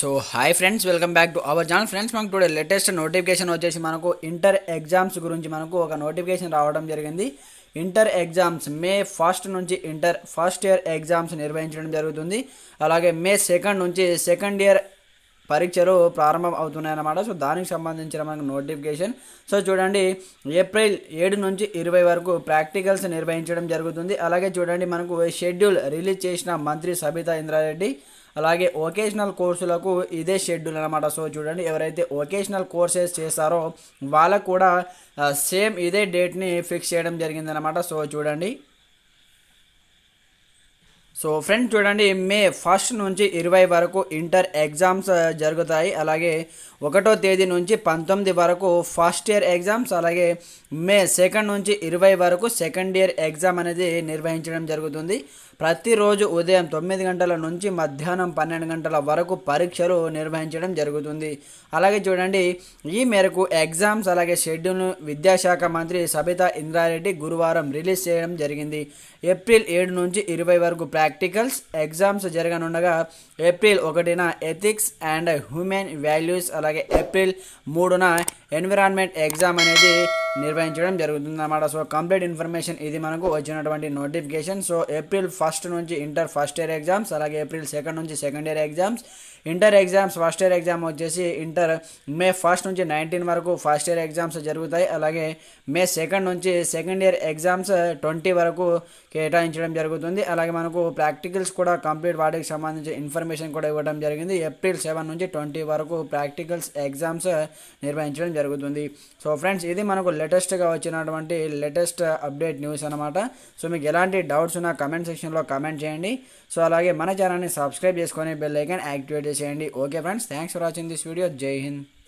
so hi friends welcome back to our channel friends మనకు today latest notification వచ్చేసి మనకు inter exams గురించి మనకు ఒక నోటిఫికేషన్ రావడం జరిగింది ఇంటర్ ఎగ్జామ్స్ మే ఫస్ట్ నుంచి ఇంటర్ ఫస్ట్ ఇయర్ ఎగ్జామ్స్ నిర్వహించడం జరుగుతుంది అలాగే మే సెకండ్ నుంచి సెకండ్ ఇయర్ పరీక్షలు ప్రారంభం అవుతున్నాయన్నమాట సో దానికి సంబంధించిన మనకు నోటిఫికేషన్ సో చూడండి ఏప్రిల్ ఏడు నుంచి ఇరవై వరకు ప్రాక్టికల్స్ నిర్వహించడం జరుగుతుంది అలాగే చూడండి మనకు షెడ్యూల్ రిలీజ్ చేసిన మంత్రి సబితా ఇంద్రారెడ్డి అలాగే వొకేషనల్ కోర్సులకు ఇదే షెడ్యూల్ అనమాట సో చూడండి ఎవరైతే ఒకేషనల్ కోర్సెస్ చేస్తారో వాళ్ళకు కూడా సేమ్ ఇదే డేట్ని ఫిక్స్ చేయడం జరిగిందనమాట సో చూడండి సో ఫ్రెండ్ చూడండి మే ఫస్ట్ నుంచి ఇరవై వరకు ఇంటర్ ఎగ్జామ్స్ జరుగుతాయి అలాగే ఒకటో తేదీ నుంచి పంతొమ్మిది వరకు ఫస్ట్ ఇయర్ ఎగ్జామ్స్ అలాగే మే సెకండ్ నుంచి ఇరవై వరకు సెకండ్ ఇయర్ ఎగ్జామ్ అనేది నిర్వహించడం జరుగుతుంది ప్రతిరోజు ఉదయం తొమ్మిది గంటల నుంచి మధ్యాహ్నం పన్నెండు గంటల వరకు పరీక్షలు నిర్వహించడం జరుగుతుంది అలాగే చూడండి ఈ మేరకు ఎగ్జామ్స్ అలాగే షెడ్యూల్ను విద్యాశాఖ మంత్రి సబితా ఇంద్రారెడ్డి గురువారం రిలీజ్ చేయడం జరిగింది ఏప్రిల్ ఏడు నుంచి ఇరవై వరకు ప్రాక్ ప్రాక్టికల్స్ ఎగ్జామ్స్ జరగనుండగా ఏప్రిల్ ఒకటిన ఎథిక్స్ అండ్ హ్యూమెన్ వాల్యూస్ అలాగే ఏప్రిల్ మూడున ఎన్విరాన్మెంట్ ఎగ్జామ్ అనేది నిర్వహించడం జరుగుతుందన్నమాట సో కంప్లీట్ ఇన్ఫర్మేషన్ ఇది మనకు వచ్చినటువంటి నోటిఫికేషన్ సో ఏప్రిల్ ఫస్ట్ నుంచి ఇంటర్ ఫస్ట్ ఇయర్ ఎగ్జామ్స్ అలాగే ఏప్రిల్ సెకండ్ నుంచి second year exams inter exams first year exam వచ్చేసి ఇంటర్ మే ఫస్ట్ నుంచి నైన్టీన్ వరకు ఫస్ట్ ఇయర్ ఎగ్జామ్స్ జరుగుతాయి అలాగే మే సెకండ్ నుంచి సెకండ్ ఇయర్ ఎగ్జామ్స్ ట్వంటీ వరకు కేటాయించడం జరుగుతుంది అలాగే మనకు ప్రాక్టికల్స్ కూడా కంప్లీట్ వాటికి సంబంధించి ఇన్ఫర్మేషన్ కూడా ఇవ్వడం జరిగింది ఏప్రిల్ సెవెన్ నుంచి ట్వంటీ వరకు ప్రాక్టికల్స్ ఎగ్జామ్స్ నిర్వహించడం జరుగుతుంది సో ఫ్రెండ్స్ ఇది మనకు లేటెస్ట్గా వచ్చినటువంటి లేటెస్ట్ అప్డేట్ న్యూస్ అనమాట సో మీకు ఎలాంటి డౌట్స్ ఉన్నా కమెంట్ సెక్షన్లో కమెంట్ చేయండి సో అలాగే మన ఛానల్ని సబ్స్క్రైబ్ చేసుకొని బెల్ ఐకాన్ యాక్టివేట్ చేయండి okay friends thanks for watching this video జై హింద్